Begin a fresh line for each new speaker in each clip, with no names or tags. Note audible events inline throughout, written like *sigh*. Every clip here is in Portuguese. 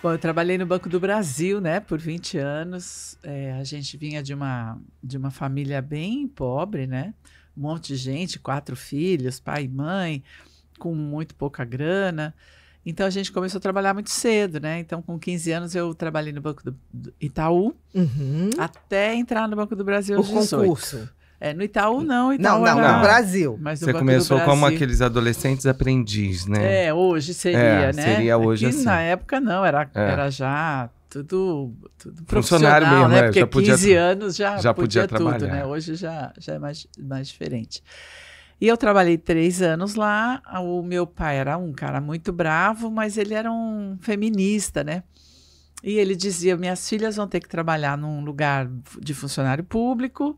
Bom, eu trabalhei no Banco do Brasil, né, por 20 anos. É, a gente vinha de uma, de uma família bem pobre, né? Um monte de gente, quatro filhos, pai e mãe, com muito pouca grana. Então a gente começou a trabalhar muito cedo, né? Então, com 15 anos, eu trabalhei no Banco do, Itaú uhum. até entrar no Banco do Brasil. O concurso. 18. É, no Itaú não, Itaú Não, não, era... no Brasil. Mas Você começou Brasil... como aqueles adolescentes aprendiz, né? É, hoje seria, é, né? Seria hoje aqui, assim. Na época não, era, é. era já tudo, tudo profissional, mesmo, né? É, Porque já podia, 15 anos já, já podia, podia tudo, trabalhar. né? Hoje já, já é mais, mais diferente. E eu trabalhei três anos lá. O meu pai era um cara muito bravo, mas ele era um feminista, né? E ele dizia: minhas filhas vão ter que trabalhar num lugar de funcionário público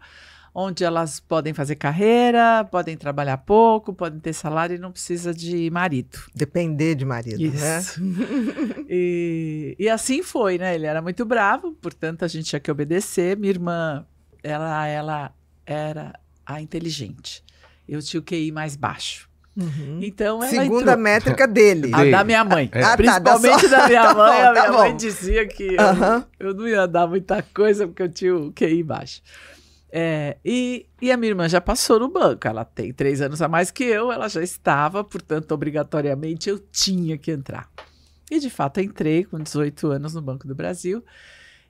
onde elas podem fazer carreira, podem trabalhar pouco, podem ter salário e não precisa de marido. Depender de marido, né? Isso. né? *laughs* e, e assim foi, né? Ele era muito bravo, portanto a gente tinha que obedecer. Minha irmã, ela, ela era a inteligente. Eu tinha o QI mais baixo. Uhum. Então Segunda entrou... métrica dele. A da minha mãe. É. Principalmente ah, tá, da minha *laughs* tá mãe. Tá bom, a minha mãe dizia que uhum. eu, eu, não ia dar muita coisa porque eu tinha o QI baixo. É, e, e a minha irmã já passou no banco, ela tem três anos a mais que eu, ela já estava, portanto, obrigatoriamente eu tinha que entrar. E de fato entrei com 18 anos no Banco do Brasil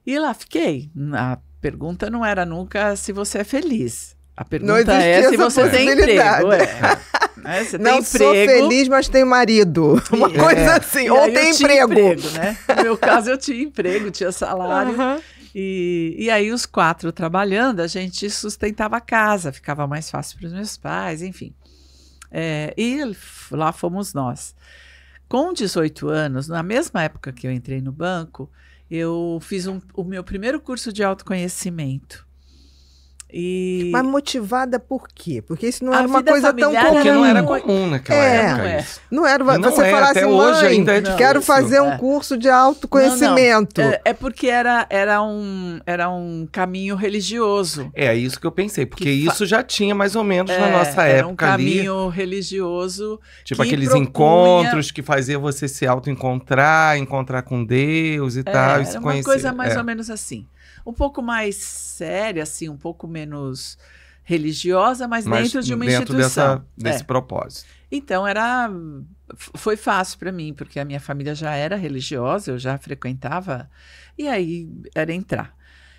e lá fiquei. A pergunta não era nunca se você é feliz. A pergunta é se você tem emprego. É. Né, você não tem sou feliz, mas tenho marido. Uma é. coisa assim, e ou tem emprego. emprego né? No meu caso, eu tinha emprego, tinha salário. Uhum. E, e aí, os quatro trabalhando, a gente sustentava a casa, ficava mais fácil para os meus pais, enfim. É, e lá fomos nós. Com 18 anos, na mesma época que eu entrei no banco, eu fiz um, o meu primeiro curso de autoconhecimento. E... Mas motivada por quê? Porque isso não a era uma coisa tão comum. Porque não era comum naquela é, época. Não, é. não era não você é, assim, hoje ainda é quero fazer um é. curso de autoconhecimento. Não, é, é, porque era, era, um, era um caminho religioso. É, é isso que eu pensei, porque que isso fa... já tinha mais ou menos na nossa era época um caminho ali. religioso. Tipo aqueles encontros que fazia você se autoencontrar, encontrar com Deus e tal, e se conhecer. Uma coisa mais ou menos assim um pouco mais séria, assim, um pouco menos religiosa, mas, mas dentro de uma dentro instituição. Dessa, desse é. propósito. Então era foi fácil para mim, porque a minha família já era religiosa, eu já frequentava e aí era entrar.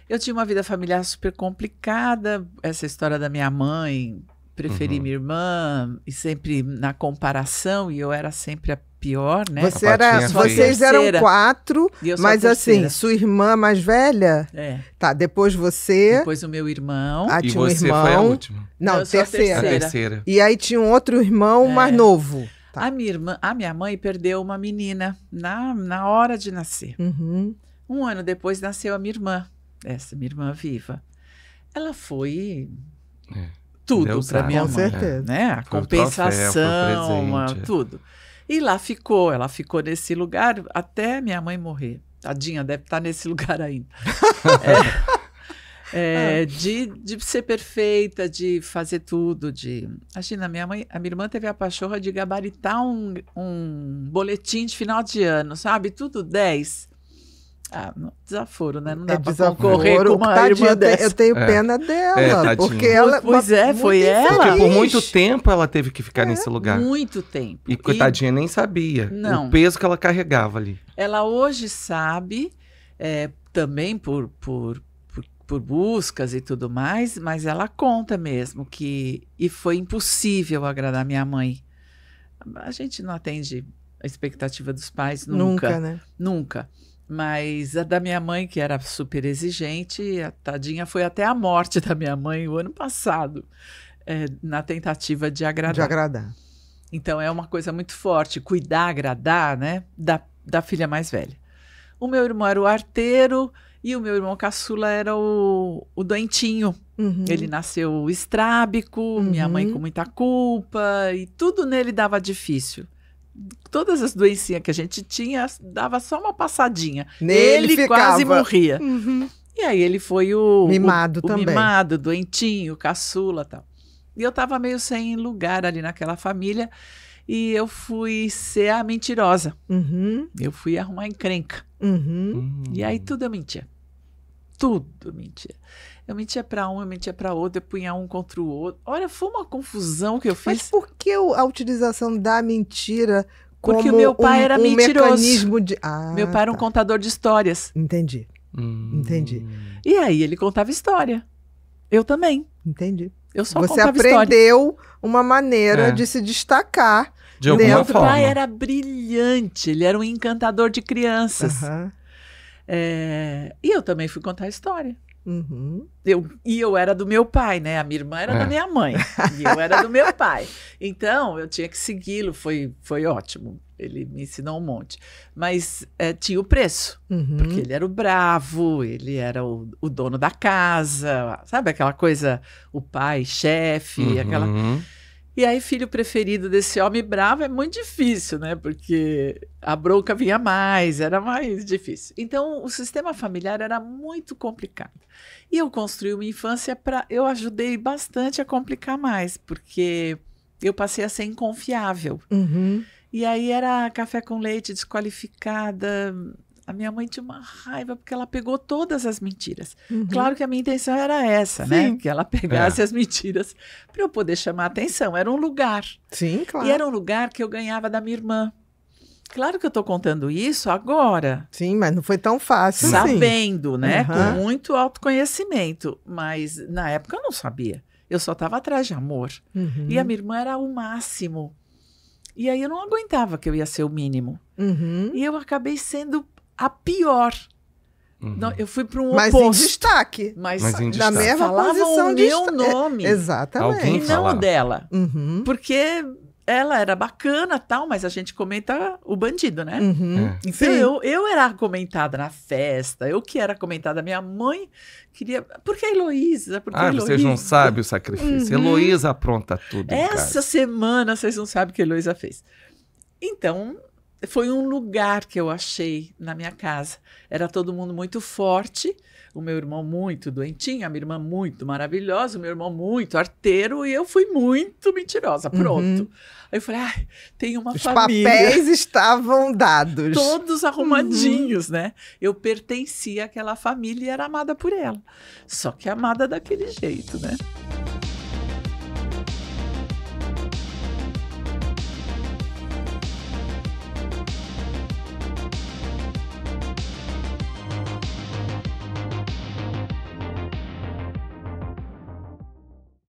Eu tinha uma vida familiar super complicada, essa história da minha mãe preferi uhum. minha irmã, e sempre na comparação, e eu era sempre a pior, né? Você era, vocês terceira, eram quatro, mas assim, sua irmã mais velha? É. Tá, depois você. Depois o meu irmão. Ah, tinha e um você irmão. foi a última? Não, eu terceira. A terceira. E aí tinha um outro irmão é. mais novo. Tá. A, minha irmã, a minha mãe perdeu uma menina na, na hora de nascer. Uhum. Um ano depois nasceu a minha irmã, essa minha irmã viva. Ela foi é tudo para minha mãe. certeza. Né? A foi compensação, troféu, a, tudo. E lá ficou, ela ficou nesse lugar até minha mãe morrer. Tadinha, deve estar tá nesse *laughs* lugar ainda. é, é, ah. de, de ser perfeita, de fazer tudo, de... Imagina, minha mãe, a minha irmã teve a pachorra de gabaritar um, um boletim de final de ano, sabe? Tudo 10. Ah, desaforo, né? Não dá é pra desaforo, concorrer com uma tadinha, irmã dessa. Eu tenho é. pena é. dela, é, porque ela... Pois é, é foi ela. Porque é por muito tempo ela teve que ficar é. nesse lugar. Muito tempo. E, e tadinha nem sabia não. o peso que ela carregava ali. Ela hoje sabe, também por, por, por, por buscas e tudo mais, mas ela conta mesmo que... E foi impossível agradar minha mãe. A gente não atende a expectativa dos pais nunca. Nunca, né? Nunca. Mas a da minha mãe, que era super exigente, a tadinha foi até a morte da minha mãe o ano passado, é, na tentativa de agradar. De agradar. Então é uma coisa muito forte, cuidar, agradar, né? Da, da filha mais velha. O meu irmão era o arteiro e o meu irmão caçula era o, o doentinho. Uhum. Ele nasceu estrábico, uhum. minha mãe uhum. com muita culpa, e tudo nele dava difícil todas as doencinhas que a gente tinha, dava só uma passadinha. Nele ele ficava. quase morria. Uhum. E aí ele foi o mimado o, o também. mimado, doentinho, caçula, tal. E eu tava meio sem lugar ali naquela família e eu fui ser a mentirosa. Uhum. Eu fui arrumar encrenca. Uhum. E aí hum. tudo eu mentia tudo mentia. Eu mentia para um, eu mentia para outro, eu punha um contra o outro. Olha, foi uma confusão que eu fiz. Mas por que a utilização da mentira como Porque meu pai um, era um mentiroso. Mecanismo de... Ah, meu pai era um tá. contador de histórias. Entendi. Hum. Entendi. E aí ele contava história. Eu também. Entendi. Eu só Você aprendeu história. uma maneira é. de se destacar.
De alguma meu forma. pai era
brilhante, ele era um encantador de crianças. Uhum. É, e eu também fui contar a história. Uhum. Eu, e eu era do meu pai, né? A minha irmã era é. da minha mãe. *laughs* e eu era do meu pai. Então, eu tinha que segui-lo, foi, foi ótimo. Ele me ensinou um monte. Mas é, tinha o preço, uhum. porque ele era o bravo, ele era o, o, dono da casa, sabe aquela coisa, o pai, chefe, uhum. aquela. E aí, filho preferido desse homem bravo é muito difícil, né? Porque a bronca vinha mais, era mais difícil. Então, o sistema familiar era muito complicado. E eu construí uma infância para. Eu ajudei bastante a complicar mais, porque eu passei a ser inconfiável. Uhum. E aí era café com leite desqualificada, a minha mãe tinha uma raiva porque ela pegou todas as mentiras. Uhum. Claro que a minha intenção era essa, né? Sim. né? Que ela pegasse é. as mentiras para eu poder chamar atenção. Era um lugar. Sim, claro. E era um lugar que eu ganhava da minha irmã. Claro que eu estou contando isso agora. Sim, mas não foi tão fácil. Assim. Sabendo, né? Uhum. Com muito autoconhecimento. Mas na época eu não sabia. Eu só estava atrás de amor. Uhum. E a minha irmã era o máximo. E aí eu não aguentava que eu ia ser o mínimo. Uhum. E eu acabei sendo a pior. Uhum. Não, eu fui para um mas oposto. Mas em destaque. Mas, mas em destaque. na mesma Falavam posição o meu de... nome. É, é. exatamente. e não dela. Uhum. Porque ela era bacana tal, mas a gente comenta o bandido, né? Uhum. É. Então Sim. eu, eu era comentada na festa, eu que era comentada. Minha mãe queria. Por que a Heloísa? Porque ah, Heloísa? vocês não sabem o sacrifício. Uhum. Heloísa apronta tudo. Essa semana vocês não sabem o que a Heloísa fez. Então, foi um lugar que eu achei na minha casa. Era todo mundo muito forte, o meu irmão muito doentinho, a minha irmã muito maravilhosa, o meu irmão muito arteiro e eu fui muito mentirosa. Uhum. Pronto. Uhum. Aí eu falei, ai, tem uma Os família. Os papéis estavam dados. Todos arrumadinhos, uhum. né? Eu pertencia àquela família e era amada por ela. Só que amada daquele jeito, né?